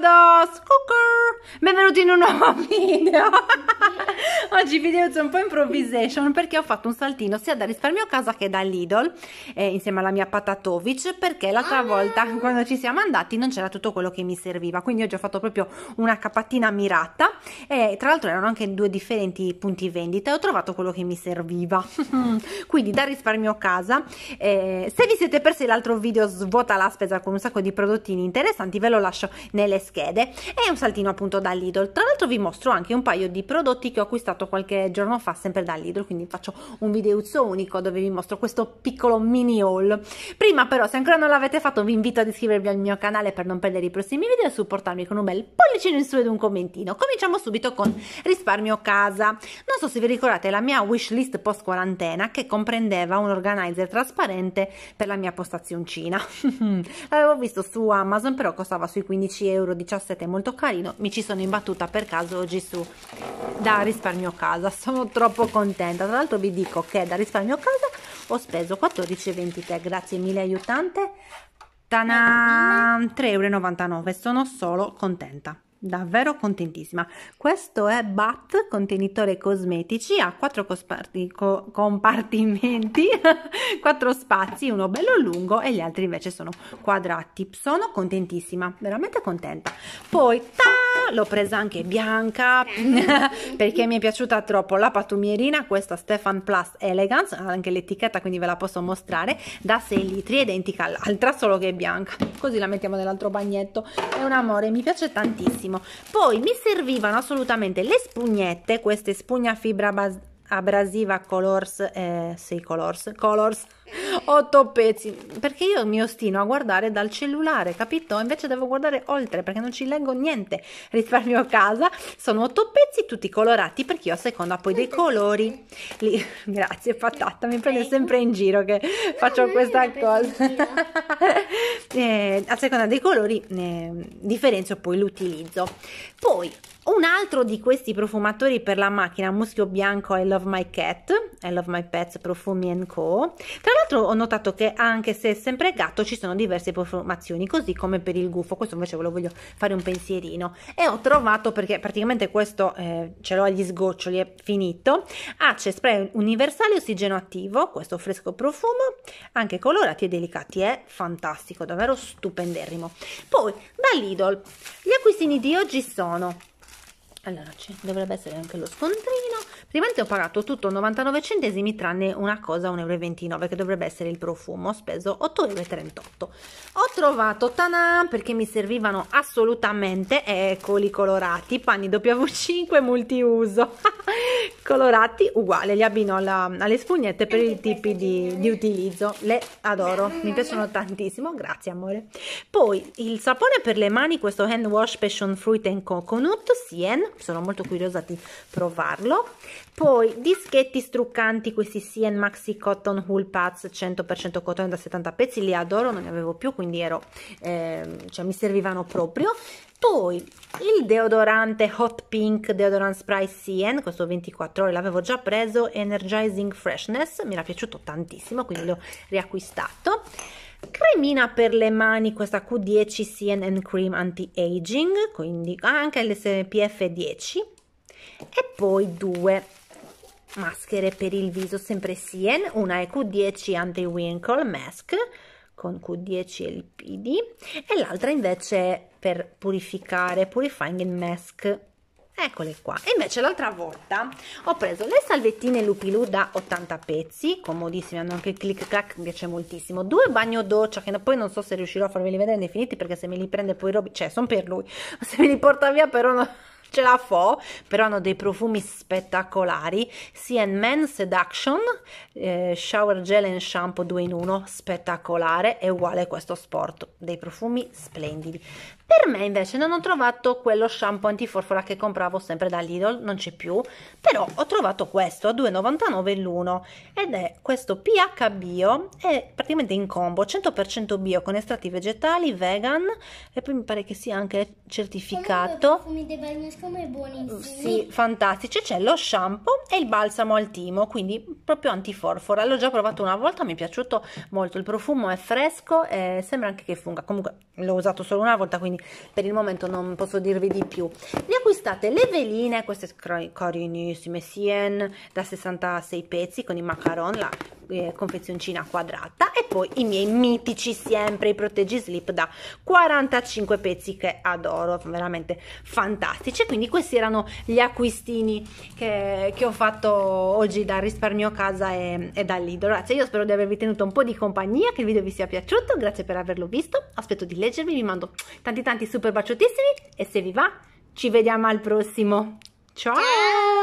todos! Benvenuti in un nuovo video! Oggi video un po' improvvisation perché ho fatto un saltino sia da risparmio casa che da Lidl eh, insieme alla mia Patatovic perché l'altra ah. volta quando ci siamo andati non c'era tutto quello che mi serviva quindi oggi ho fatto proprio una capattina mirata e tra l'altro erano anche due differenti punti vendita e ho trovato quello che mi serviva quindi da risparmio casa eh, se vi siete persi l'altro video svuota la spesa con un sacco di prodottini interessanti ve lo lascio nelle schede è un saltino appunto da da Lidl. Tra l'altro vi mostro anche un paio di prodotti che ho acquistato qualche giorno fa sempre da Lidl, quindi faccio un videuzzo unico dove vi mostro questo piccolo mini haul. Prima però, se ancora non l'avete fatto, vi invito ad iscrivervi al mio canale per non perdere i prossimi video e supportarmi con un bel pollicino in su ed un commentino. Cominciamo subito con risparmio casa. Non so se vi ricordate la mia wishlist post quarantena che comprendeva un organizer trasparente per la mia postazioncina. L'avevo visto su Amazon, però costava sui 15 euro, 17, molto carino, mi ci sono sono imbattuta per caso oggi su da risparmio casa sono troppo contenta tra l'altro vi dico che da risparmio casa ho speso 14,23 grazie mille aiutante Tana 3,99 sono solo contenta davvero contentissima questo è BAT contenitore cosmetici ha 4 co compartimenti quattro spazi uno bello lungo e gli altri invece sono quadrati sono contentissima veramente contenta poi ta- l'ho presa anche bianca perché mi è piaciuta troppo la pattumierina, questa Stefan Plus Elegance, anche l'etichetta quindi ve la posso mostrare, da 6 litri, identica all'altra solo che è bianca, così la mettiamo nell'altro bagnetto, è un amore, mi piace tantissimo. Poi mi servivano assolutamente le spugnette, queste spugna fibra abrasiva Colors, eh, sì, Colors, Colors otto pezzi, perché io mi ostino a guardare dal cellulare, capito? Invece devo guardare oltre perché non ci leggo niente, risparmio a casa, sono otto pezzi tutti colorati perché io a seconda poi dei colori, li... grazie patata, mi prende sempre in giro che faccio questa cosa, eh, a seconda dei colori eh, differenzio poi l'utilizzo, poi un altro di questi profumatori per la macchina, muschio bianco I Love My Cat, I Love My Pets Profumi Co. Tra l'altro ho notato che anche se è sempre gatto ci sono diverse profumazioni così come per il gufo, questo invece ve lo voglio fare un pensierino. E ho trovato, perché praticamente questo eh, ce l'ho agli sgoccioli, è finito, Ace spray universale ossigeno attivo, questo fresco profumo, anche colorati e delicati, è fantastico, davvero stupenderrimo. Poi, da Lidl, gli acquistini di oggi sono... Allora, dovrebbe essere anche lo scontrino Realmente ho pagato tutto 99 centesimi tranne una cosa 1,29 euro che dovrebbe essere il profumo, ho speso 8,38 euro. Ho trovato Tanan perché mi servivano assolutamente, eccoli colorati, panni W5 multiuso, colorati uguali, li abbino alla, alle spugnette per i tipi di, di utilizzo, le adoro, mi piacciono tantissimo, grazie amore. Poi il sapone per le mani, questo hand wash passion fruit and coconut, Sien, sono molto curiosa di provarlo poi dischetti struccanti questi CN Maxi Cotton Wool Pads 100% cotone da 70 pezzi li adoro non ne avevo più quindi ero eh, cioè mi servivano proprio poi il deodorante Hot Pink Deodorant Spray CN, questo 24 ore l'avevo già preso, Energizing Freshness, mi era piaciuto tantissimo, quindi l'ho riacquistato. Cremina per le mani, questa Q10 CN Cream Anti-Aging, quindi ah, anche l'SPF 10 e poi due maschere per il viso sempre Sien, una è Q10 anti-wrinkle mask con Q10 e lipidi e l'altra invece è per purificare, purifying mask Eccole qua. E invece l'altra volta ho preso le salvettine Lupilù da 80 pezzi, comodissime, hanno anche il click clack, mi piace moltissimo. Due bagno doccia che poi non so se riuscirò a farveli vedere infiniti perché se me li prende poi Roby, cioè sono per lui, se me li porta via però non ce la fo, però hanno dei profumi spettacolari, sia in Men Seduction, eh, Shower Gel and Shampoo 2 in 1, spettacolare, è uguale a questo sport, dei profumi splendidi. Per me invece non ho trovato quello shampoo antiforfora che compravo sempre da Lidl, non c'è più, però ho trovato questo a 2,99 l'uno ed è questo PH Bio, è praticamente in combo, 100% bio con estratti vegetali, vegan e poi mi pare che sia anche certificato. Comunque, profumi dei bagni profumo è buonissimo. Sì, fantastici. C'è lo shampoo e il balsamo al timo, quindi proprio antiforfora. L'ho già provato una volta, mi è piaciuto molto. Il profumo è fresco e sembra anche che funga. Comunque l'ho usato solo una volta, quindi per il momento non posso dirvi di più. Ne acquistate le veline, queste carinissime, Sien da 66 pezzi con i macaron, la eh, confezioncina quadrata e poi i miei mitici sempre i proteggi slip da 45 pezzi che adoro veramente fantastici quindi questi erano gli acquistini che, che ho fatto oggi dal risparmio casa e, e da Lidl grazie io spero di avervi tenuto un po' di compagnia che il video vi sia piaciuto grazie per averlo visto aspetto di leggervi vi mando tanti tanti super baciotissimi e se vi va ci vediamo al prossimo ciao. ciao.